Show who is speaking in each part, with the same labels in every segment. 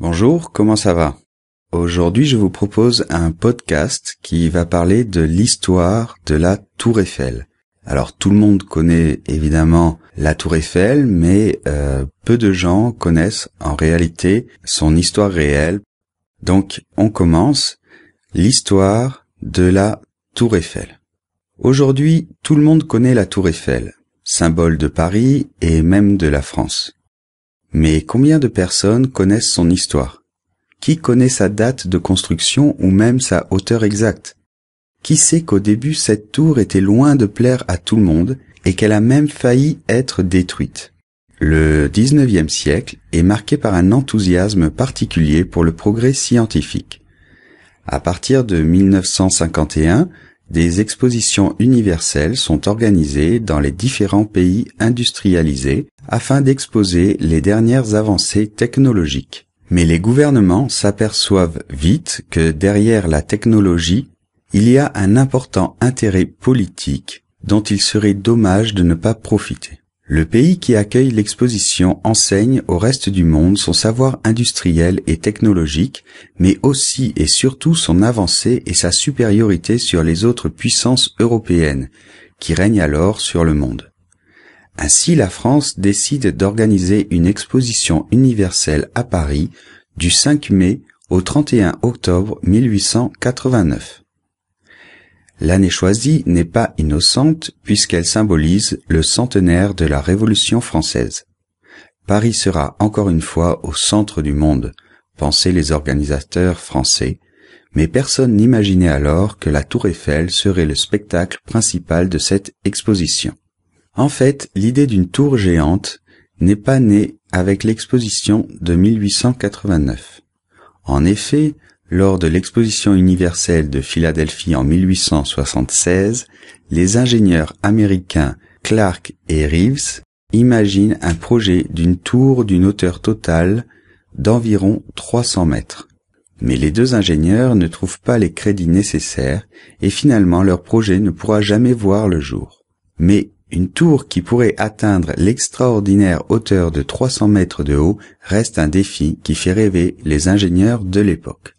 Speaker 1: Bonjour, comment ça va Aujourd'hui je vous propose un podcast qui va parler de l'histoire de la tour Eiffel. Alors tout le monde connaît évidemment la tour Eiffel, mais euh, peu de gens connaissent en réalité son histoire réelle. Donc on commence l'histoire de la tour Eiffel. Aujourd'hui tout le monde connaît la tour Eiffel, symbole de Paris et même de la France. Mais combien de personnes connaissent son histoire Qui connaît sa date de construction ou même sa hauteur exacte Qui sait qu'au début cette tour était loin de plaire à tout le monde et qu'elle a même failli être détruite Le XIXe siècle est marqué par un enthousiasme particulier pour le progrès scientifique. À partir de 1951, des expositions universelles sont organisées dans les différents pays industrialisés afin d'exposer les dernières avancées technologiques. Mais les gouvernements s'aperçoivent vite que derrière la technologie, il y a un important intérêt politique dont il serait dommage de ne pas profiter. Le pays qui accueille l'exposition enseigne au reste du monde son savoir industriel et technologique, mais aussi et surtout son avancée et sa supériorité sur les autres puissances européennes, qui règnent alors sur le monde. Ainsi la France décide d'organiser une exposition universelle à Paris du 5 mai au 31 octobre 1889. L'année choisie n'est pas innocente puisqu'elle symbolise le centenaire de la Révolution française. Paris sera encore une fois au centre du monde, pensaient les organisateurs français, mais personne n'imaginait alors que la Tour Eiffel serait le spectacle principal de cette exposition. En fait, l'idée d'une tour géante n'est pas née avec l'exposition de 1889. En effet, lors de l'exposition universelle de Philadelphie en 1876, les ingénieurs américains Clark et Reeves imaginent un projet d'une tour d'une hauteur totale d'environ 300 mètres. Mais les deux ingénieurs ne trouvent pas les crédits nécessaires et finalement leur projet ne pourra jamais voir le jour. Mais une tour qui pourrait atteindre l'extraordinaire hauteur de 300 mètres de haut reste un défi qui fait rêver les ingénieurs de l'époque.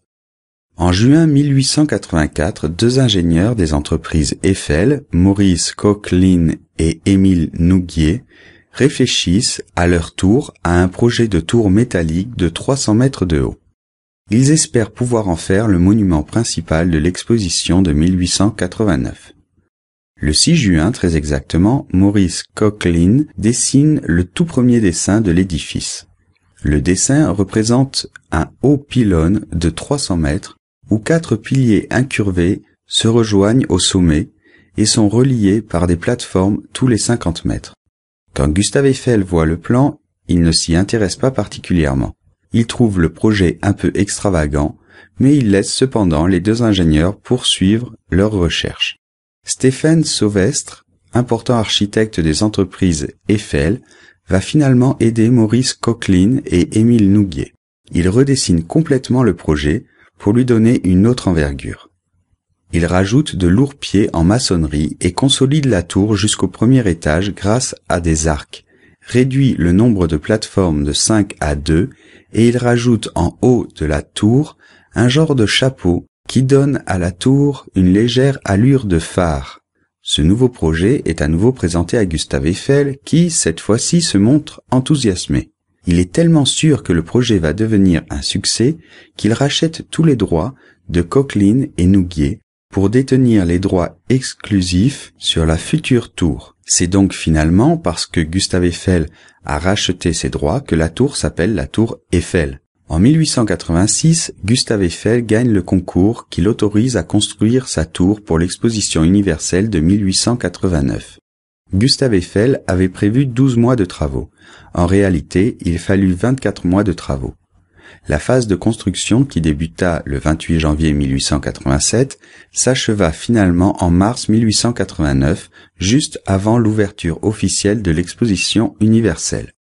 Speaker 1: En juin 1884, deux ingénieurs des entreprises Eiffel, Maurice Coquelin et Émile Nouguier, réfléchissent à leur tour à un projet de tour métallique de 300 mètres de haut. Ils espèrent pouvoir en faire le monument principal de l'exposition de 1889. Le 6 juin, très exactement, Maurice Coquelin dessine le tout premier dessin de l'édifice. Le dessin représente un haut pylône de 300 mètres où quatre piliers incurvés se rejoignent au sommet et sont reliés par des plateformes tous les 50 mètres. Quand Gustave Eiffel voit le plan, il ne s'y intéresse pas particulièrement. Il trouve le projet un peu extravagant, mais il laisse cependant les deux ingénieurs poursuivre leurs recherches. Stéphane Sauvestre, important architecte des entreprises Eiffel, va finalement aider Maurice Coquelin et Émile Nouguier. Il redessine complètement le projet pour lui donner une autre envergure. Il rajoute de lourds pieds en maçonnerie et consolide la tour jusqu'au premier étage grâce à des arcs, réduit le nombre de plateformes de 5 à 2 et il rajoute en haut de la tour un genre de chapeau qui donne à la tour une légère allure de phare. Ce nouveau projet est à nouveau présenté à Gustave Eiffel qui, cette fois-ci, se montre enthousiasmé. Il est tellement sûr que le projet va devenir un succès qu'il rachète tous les droits de Coquelin et Nouguier pour détenir les droits exclusifs sur la future tour. C'est donc finalement parce que Gustave Eiffel a racheté ses droits que la tour s'appelle la tour Eiffel. En 1886, Gustave Eiffel gagne le concours qui l'autorise à construire sa tour pour l'exposition universelle de 1889. Gustave Eiffel avait prévu 12 mois de travaux. En réalité, il fallut 24 mois de travaux. La phase de construction qui débuta le 28 janvier 1887 s'acheva finalement en mars 1889, juste avant l'ouverture officielle de l'exposition universelle.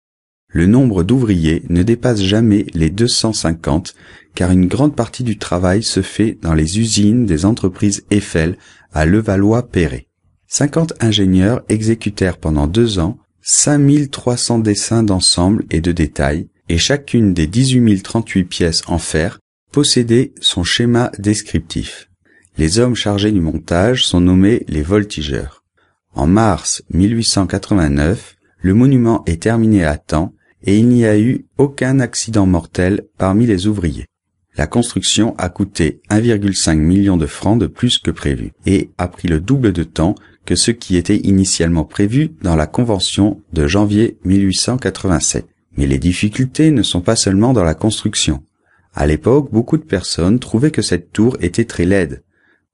Speaker 1: Le nombre d'ouvriers ne dépasse jamais les 250 car une grande partie du travail se fait dans les usines des entreprises Eiffel à Levallois-Perret. 50 ingénieurs exécutèrent pendant deux ans 5300 dessins d'ensemble et de détails et chacune des 18038 pièces en fer possédait son schéma descriptif. Les hommes chargés du montage sont nommés les voltigeurs. En mars 1889, le monument est terminé à temps et il n'y a eu aucun accident mortel parmi les ouvriers. La construction a coûté 1,5 million de francs de plus que prévu et a pris le double de temps que ce qui était initialement prévu dans la Convention de janvier 1887. Mais les difficultés ne sont pas seulement dans la construction. À l'époque, beaucoup de personnes trouvaient que cette tour était très laide.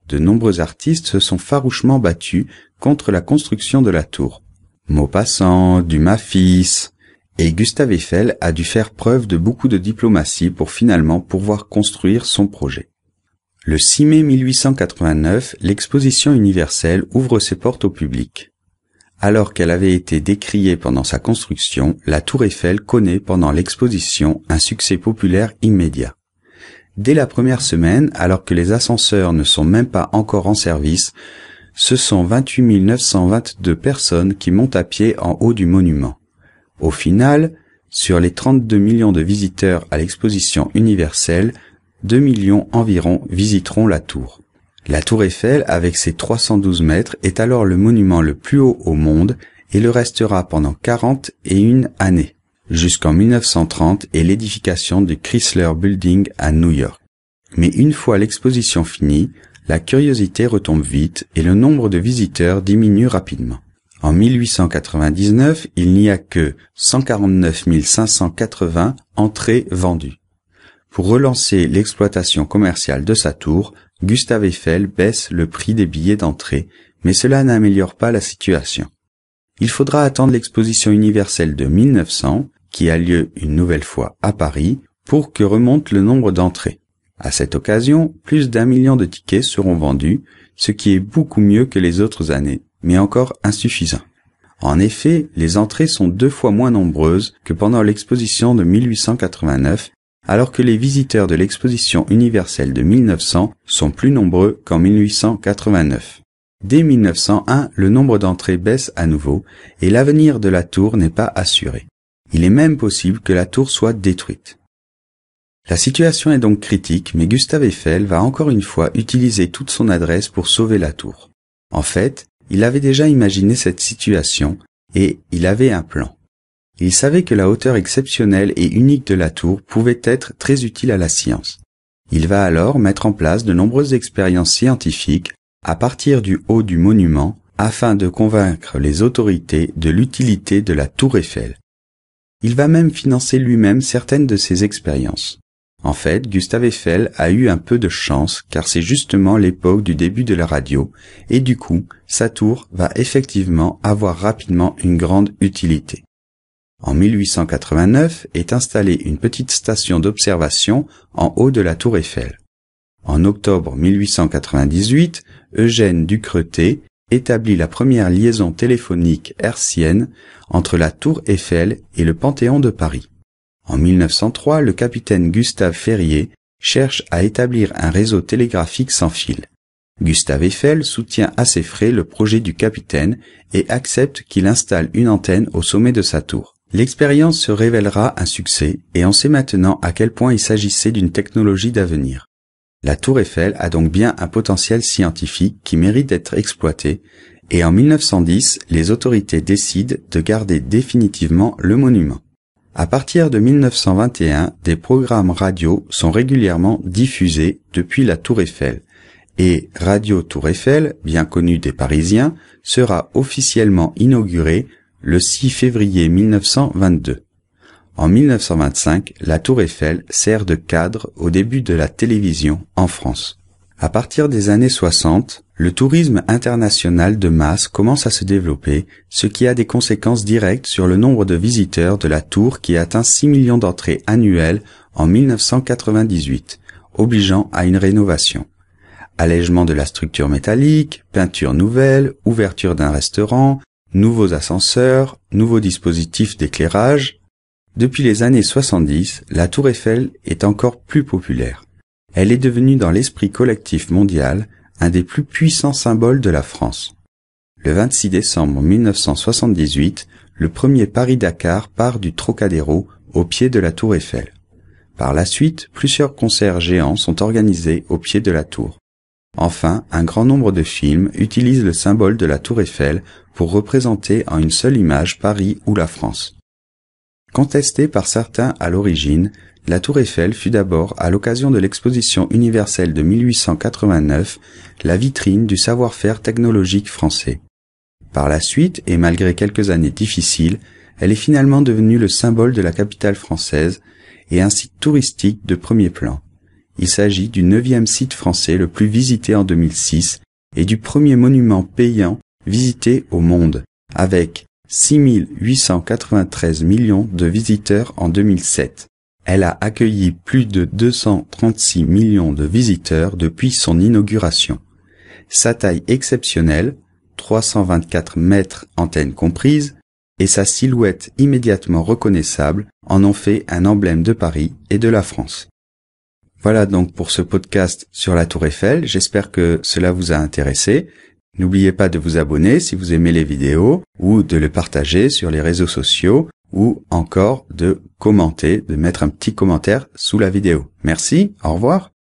Speaker 1: De nombreux artistes se sont farouchement battus contre la construction de la tour. Maupassant, Du fils, et Gustave Eiffel a dû faire preuve de beaucoup de diplomatie pour finalement pouvoir construire son projet. Le 6 mai 1889, l'exposition universelle ouvre ses portes au public. Alors qu'elle avait été décriée pendant sa construction, la tour Eiffel connaît pendant l'exposition un succès populaire immédiat. Dès la première semaine, alors que les ascenseurs ne sont même pas encore en service, ce sont 28 922 personnes qui montent à pied en haut du monument. Au final, sur les 32 millions de visiteurs à l'exposition universelle, 2 millions environ visiteront la tour. La tour Eiffel, avec ses 312 mètres, est alors le monument le plus haut au monde et le restera pendant 41 années, jusqu'en 1930 et l'édification du Chrysler Building à New York. Mais une fois l'exposition finie, la curiosité retombe vite et le nombre de visiteurs diminue rapidement. En 1899, il n'y a que 149 580 entrées vendues. Pour relancer l'exploitation commerciale de sa tour, Gustave Eiffel baisse le prix des billets d'entrée, mais cela n'améliore pas la situation. Il faudra attendre l'exposition universelle de 1900, qui a lieu une nouvelle fois à Paris, pour que remonte le nombre d'entrées. À cette occasion, plus d'un million de tickets seront vendus, ce qui est beaucoup mieux que les autres années, mais encore insuffisant. En effet, les entrées sont deux fois moins nombreuses que pendant l'exposition de 1889 alors que les visiteurs de l'exposition universelle de 1900 sont plus nombreux qu'en 1889. Dès 1901, le nombre d'entrées baisse à nouveau et l'avenir de la tour n'est pas assuré. Il est même possible que la tour soit détruite. La situation est donc critique, mais Gustave Eiffel va encore une fois utiliser toute son adresse pour sauver la tour. En fait, il avait déjà imaginé cette situation et il avait un plan. Il savait que la hauteur exceptionnelle et unique de la tour pouvait être très utile à la science. Il va alors mettre en place de nombreuses expériences scientifiques à partir du haut du monument afin de convaincre les autorités de l'utilité de la tour Eiffel. Il va même financer lui-même certaines de ces expériences. En fait, Gustave Eiffel a eu un peu de chance car c'est justement l'époque du début de la radio et du coup, sa tour va effectivement avoir rapidement une grande utilité. En 1889 est installée une petite station d'observation en haut de la tour Eiffel. En octobre 1898, Eugène Ducreté établit la première liaison téléphonique hercienne entre la tour Eiffel et le Panthéon de Paris. En 1903, le capitaine Gustave Ferrier cherche à établir un réseau télégraphique sans fil. Gustave Eiffel soutient à ses frais le projet du capitaine et accepte qu'il installe une antenne au sommet de sa tour. L'expérience se révélera un succès et on sait maintenant à quel point il s'agissait d'une technologie d'avenir. La tour Eiffel a donc bien un potentiel scientifique qui mérite d'être exploité et en 1910, les autorités décident de garder définitivement le monument. À partir de 1921, des programmes radio sont régulièrement diffusés depuis la tour Eiffel et Radio Tour Eiffel, bien connue des Parisiens, sera officiellement inaugurée le 6 février 1922. En 1925, la tour Eiffel sert de cadre au début de la télévision en France. À partir des années 60, le tourisme international de masse commence à se développer, ce qui a des conséquences directes sur le nombre de visiteurs de la tour qui atteint 6 millions d'entrées annuelles en 1998, obligeant à une rénovation. Allègement de la structure métallique, peinture nouvelle, ouverture d'un restaurant, nouveaux ascenseurs, nouveaux dispositifs d'éclairage. Depuis les années 70, la tour Eiffel est encore plus populaire. Elle est devenue dans l'esprit collectif mondial un des plus puissants symboles de la France. Le 26 décembre 1978, le premier Paris-Dakar part du Trocadéro au pied de la tour Eiffel. Par la suite, plusieurs concerts géants sont organisés au pied de la tour. Enfin, un grand nombre de films utilisent le symbole de la tour Eiffel pour représenter en une seule image Paris ou la France. Contestée par certains à l'origine, la tour Eiffel fut d'abord, à l'occasion de l'exposition universelle de 1889, la vitrine du savoir-faire technologique français. Par la suite, et malgré quelques années difficiles, elle est finalement devenue le symbole de la capitale française et un site touristique de premier plan. Il s'agit du neuvième site français le plus visité en 2006 et du premier monument payant visité au monde, avec 6893 millions de visiteurs en 2007. Elle a accueilli plus de 236 millions de visiteurs depuis son inauguration. Sa taille exceptionnelle, 324 mètres antennes comprises et sa silhouette immédiatement reconnaissable en ont fait un emblème de Paris et de la France. Voilà donc pour ce podcast sur la Tour Eiffel. J'espère que cela vous a intéressé. N'oubliez pas de vous abonner si vous aimez les vidéos ou de le partager sur les réseaux sociaux ou encore de commenter, de mettre un petit commentaire sous la vidéo. Merci, au revoir.